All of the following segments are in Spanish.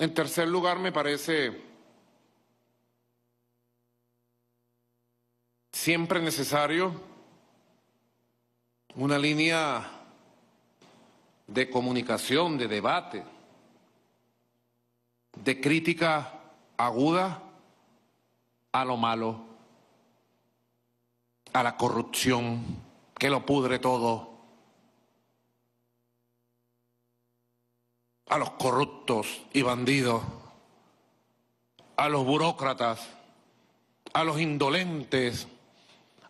En tercer lugar, me parece siempre necesario una línea de comunicación, de debate, de crítica aguda a lo malo, a la corrupción que lo pudre todo, a los corruptos y bandidos, a los burócratas, a los indolentes,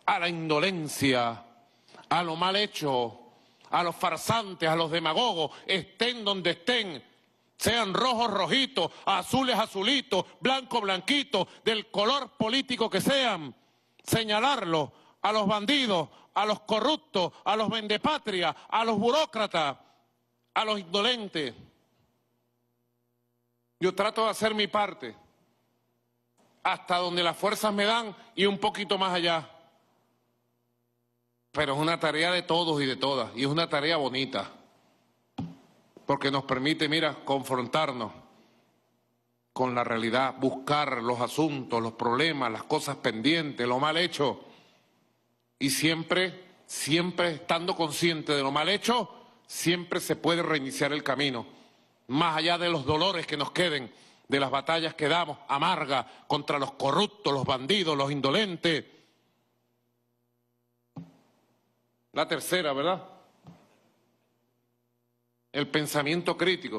a la indolencia, a lo mal hecho, a los farsantes, a los demagogos, estén donde estén, sean rojos rojitos, azules azulitos, blancos blanquitos, del color político que sean, señalarlos a los bandidos, a los corruptos, a los vendepatrias, a los burócratas, a los indolentes. Yo trato de hacer mi parte, hasta donde las fuerzas me dan y un poquito más allá. Pero es una tarea de todos y de todas, y es una tarea bonita, porque nos permite, mira, confrontarnos con la realidad, buscar los asuntos, los problemas, las cosas pendientes, lo mal hecho, y siempre, siempre estando consciente de lo mal hecho, siempre se puede reiniciar el camino más allá de los dolores que nos queden, de las batallas que damos amargas contra los corruptos, los bandidos, los indolentes. La tercera, ¿verdad? El pensamiento crítico.